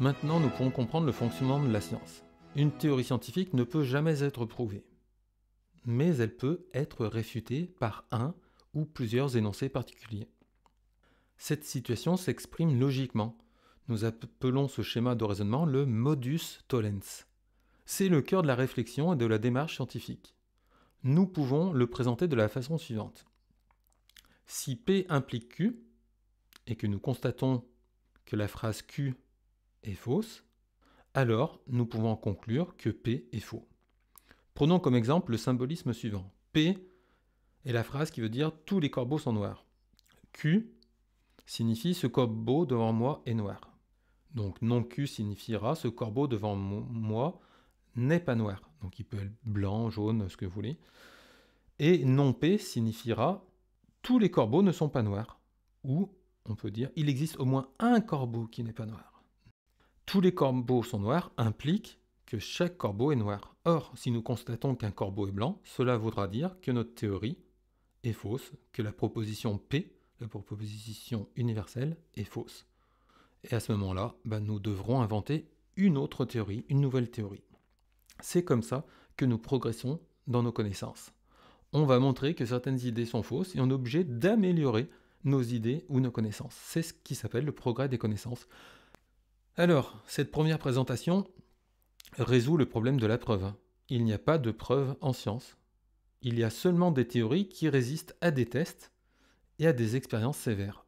Maintenant, nous pouvons comprendre le fonctionnement de la science. Une théorie scientifique ne peut jamais être prouvée, mais elle peut être réfutée par un ou plusieurs énoncés particuliers. Cette situation s'exprime logiquement. Nous appelons ce schéma de raisonnement le modus tollens. C'est le cœur de la réflexion et de la démarche scientifique. Nous pouvons le présenter de la façon suivante. Si P implique Q, et que nous constatons que la phrase Q est fausse, alors nous pouvons conclure que P est faux. Prenons comme exemple le symbolisme suivant. P est la phrase qui veut dire tous les corbeaux sont noirs. Q signifie ce corbeau devant moi est noir. Donc non Q signifiera ce corbeau devant moi n'est pas noir. Donc il peut être blanc, jaune, ce que vous voulez. Et non P signifiera tous les corbeaux ne sont pas noirs. Ou on peut dire il existe au moins un corbeau qui n'est pas noir tous les corbeaux sont noirs implique que chaque corbeau est noir. Or, si nous constatons qu'un corbeau est blanc, cela voudra dire que notre théorie est fausse, que la proposition P, la proposition universelle, est fausse. Et à ce moment-là, bah, nous devrons inventer une autre théorie, une nouvelle théorie. C'est comme ça que nous progressons dans nos connaissances. On va montrer que certaines idées sont fausses et on est obligé d'améliorer nos idées ou nos connaissances. C'est ce qui s'appelle le progrès des connaissances. Alors, cette première présentation résout le problème de la preuve. Il n'y a pas de preuve en science. Il y a seulement des théories qui résistent à des tests et à des expériences sévères.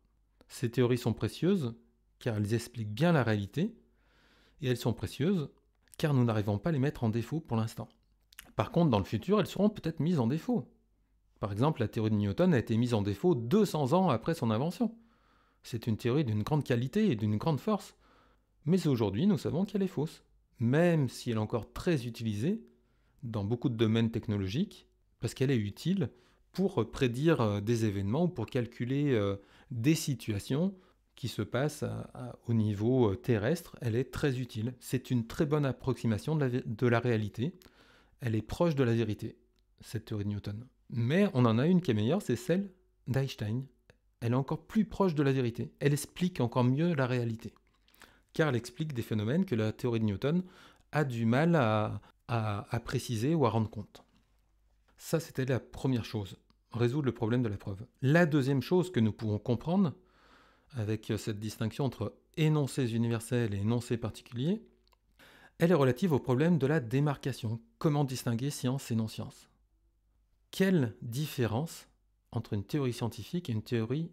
Ces théories sont précieuses car elles expliquent bien la réalité, et elles sont précieuses car nous n'arrivons pas à les mettre en défaut pour l'instant. Par contre, dans le futur, elles seront peut-être mises en défaut. Par exemple, la théorie de Newton a été mise en défaut 200 ans après son invention. C'est une théorie d'une grande qualité et d'une grande force, mais aujourd'hui, nous savons qu'elle est fausse, même si elle est encore très utilisée dans beaucoup de domaines technologiques, parce qu'elle est utile pour prédire euh, des événements ou pour calculer euh, des situations qui se passent euh, au niveau terrestre. Elle est très utile. C'est une très bonne approximation de la, de la réalité. Elle est proche de la vérité, cette théorie de Newton. Mais on en a une qui est meilleure, c'est celle d'Einstein. Elle est encore plus proche de la vérité. Elle explique encore mieux la réalité car elle explique des phénomènes que la théorie de Newton a du mal à, préciser ou à rendre compte. Ça, c'était la première chose, résoudre le problème de la preuve. La deuxième chose que nous pouvons comprendre, avec euh, cette distinction entre énoncés universels et énoncés particuliers, elle est relative au problème de la démarcation. Comment distinguer science et non-science Quelle différence entre une théorie scientifique et une théorie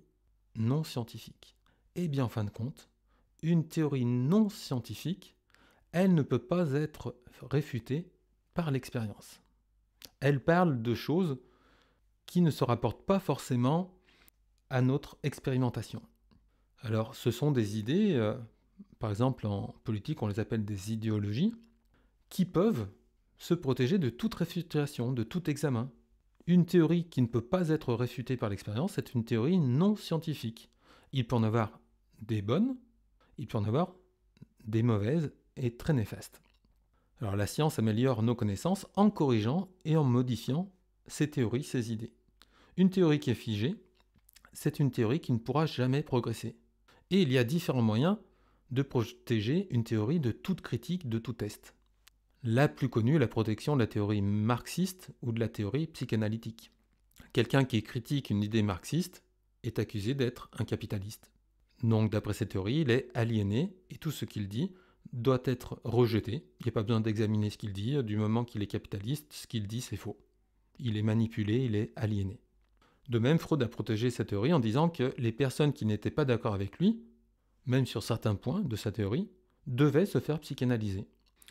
non scientifique Eh bien, en fin de compte, une théorie non scientifique, elle ne peut pas être réfutée par l'expérience. Elle parle de choses qui ne se rapportent pas forcément à notre expérimentation. Alors ce sont des idées, euh, par exemple en politique on les appelle des idéologies, qui peuvent se protéger de toute réfutation, de tout examen. Une théorie qui ne peut pas être réfutée par l'expérience est une théorie non scientifique. Il peut en avoir des bonnes, il peut en avoir des mauvaises et très néfastes. Alors la science améliore nos connaissances en corrigeant et en modifiant ses théories, ses idées. Une théorie qui est figée, c'est une théorie qui ne pourra jamais progresser. Et il y a différents moyens de protéger une théorie de toute critique, de tout test. La plus connue est la protection de la théorie marxiste ou de la théorie psychanalytique. Quelqu'un qui critique une idée marxiste est accusé d'être un capitaliste. Donc, d'après cette théorie, il est aliéné et tout ce qu'il dit doit être rejeté. Il n'y a pas besoin d'examiner ce qu'il dit. Du moment qu'il est capitaliste, ce qu'il dit, c'est faux. Il est manipulé, il est aliéné. De même, Freud a protégé cette théorie en disant que les personnes qui n'étaient pas d'accord avec lui, même sur certains points de sa théorie, devaient se faire psychanalyser.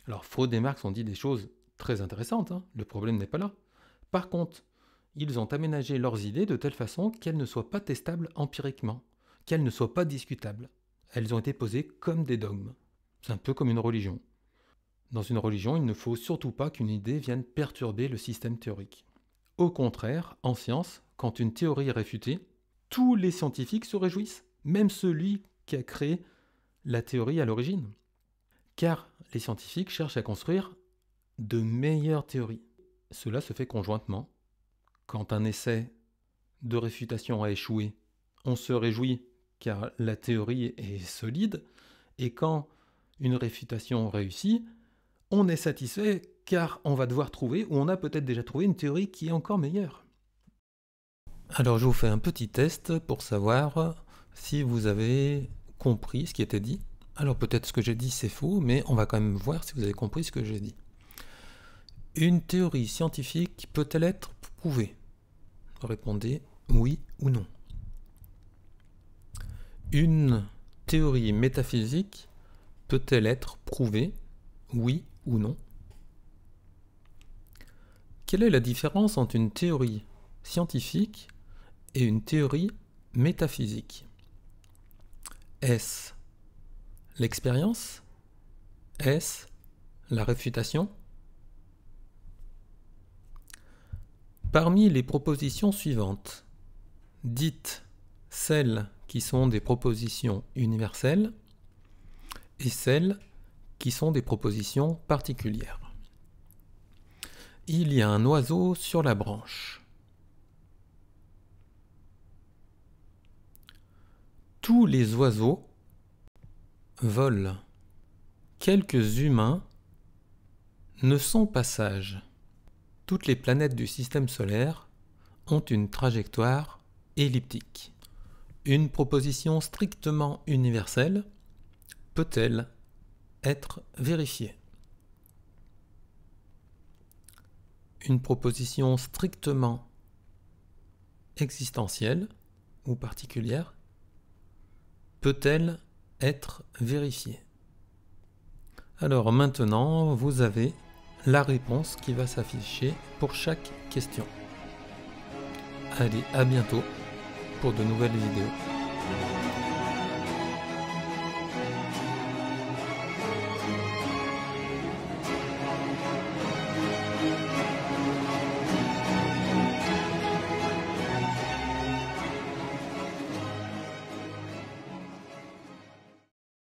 Alors, Freud et Marx ont dit des choses très intéressantes, hein. le problème n'est pas là. Par contre, ils ont aménagé leurs idées de telle façon qu'elles ne soient pas testables empiriquement qu'elles ne soient pas discutables. Elles ont été posées comme des dogmes. C'est un peu comme une religion. Dans une religion, il ne faut surtout pas qu'une idée vienne perturber le système théorique. Au contraire, en science, quand une théorie est réfutée, tous les scientifiques se réjouissent, même celui qui a créé la théorie à l'origine. Car les scientifiques cherchent à construire de meilleures théories. Cela se fait conjointement. Quand un essai de réfutation a échoué, on se réjouit car la théorie est solide, et quand une réfutation réussit, on est satisfait car on va devoir trouver, ou on a peut-être déjà trouvé, une théorie qui est encore meilleure. Alors je vous fais un petit test pour savoir si vous avez compris ce qui était dit. Alors peut-être ce que j'ai dit c'est faux, mais on va quand même voir si vous avez compris ce que j'ai dit. Une théorie scientifique peut-elle être prouvée Répondez oui ou non. Une théorie métaphysique peut-elle être prouvée, oui ou non Quelle est la différence entre une théorie scientifique et une théorie métaphysique Est-ce l'expérience Est-ce la réfutation Parmi les propositions suivantes, dites celle qui sont des propositions universelles et celles qui sont des propositions particulières. Il y a un oiseau sur la branche. Tous les oiseaux volent. Quelques humains ne sont pas sages. Toutes les planètes du système solaire ont une trajectoire elliptique. Une proposition strictement universelle peut-elle être vérifiée Une proposition strictement existentielle ou particulière peut-elle être vérifiée Alors maintenant, vous avez la réponse qui va s'afficher pour chaque question. Allez, à bientôt pour de nouvelles vidéos.